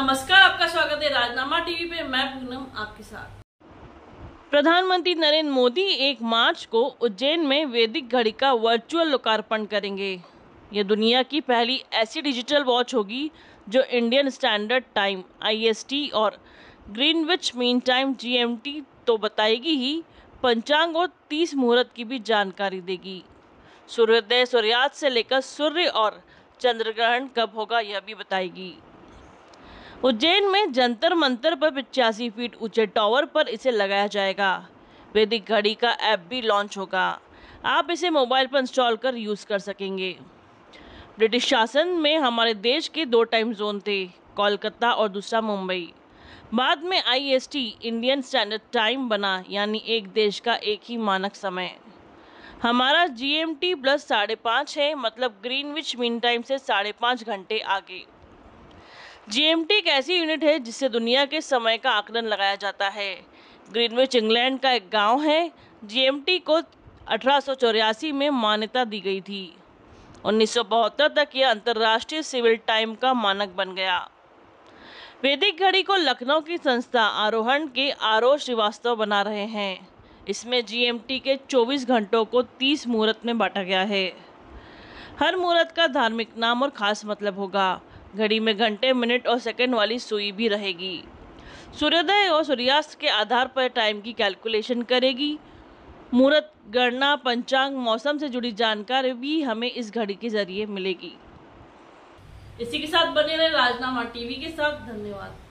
नमस्कार आपका स्वागत है राजनामा टीवी पे मैं पूनम आपके साथ प्रधानमंत्री नरेंद्र मोदी एक मार्च को उज्जैन में वैदिक घड़ी का वर्चुअल लोकार्पण करेंगे यह दुनिया की पहली ऐसी डिजिटल वॉच होगी जो इंडियन स्टैंडर्ड टाइम आईएसटी और ग्रीनविच मीन टाइम जीएमटी तो बताएगी ही पंचांग और तीस मुहूर्त की भी जानकारी देगी सूर्योदय सूर्यास्त से लेकर सूर्य और चंद्रग्रहण कब होगा यह भी बताएगी उज्जैन में जंतर मंतर पर पिचासी फीट ऊंचे टॉवर पर इसे लगाया जाएगा वैदिक घड़ी का ऐप भी लॉन्च होगा आप इसे मोबाइल पर इंस्टॉल कर यूज़ कर सकेंगे ब्रिटिश शासन में हमारे देश के दो टाइम जोन थे कोलकाता और दूसरा मुंबई बाद में आईएसटी इंडियन स्टैंडर्ड टाइम बना यानी एक देश का एक ही मानक समय हमारा जीएमटी प्लस साढ़े पाँच है मतलब ग्रीनविच मीन टाइम से साढ़े पाँच घंटे आगे जीएमटी एक ऐसी यूनिट है जिससे दुनिया के समय का आकलन लगाया जाता है ग्रीनविच इंग्लैंड का एक गांव है जीएमटी को अठारह में मान्यता दी गई थी उन्नीस तक यह अंतर्राष्ट्रीय सिविल टाइम का मानक बन गया वैदिक घड़ी को लखनऊ की संस्था आरोहण के आरो श्रीवास्तव बना रहे हैं इसमें जीएमटी के 24 घंटों को 30 मुहूर्त में बांटा गया है हर मुहूर्त का धार्मिक नाम और खास मतलब होगा घड़ी में घंटे मिनट और सेकंड वाली सुई भी रहेगी सूर्योदय और सूर्यास्त के आधार पर टाइम की कैलकुलेशन करेगी मूर्त गणना पंचांग मौसम से जुड़ी जानकारी भी हमें इस घड़ी के जरिए मिलेगी इसी के साथ बने रहे राजनामा टीवी के साथ धन्यवाद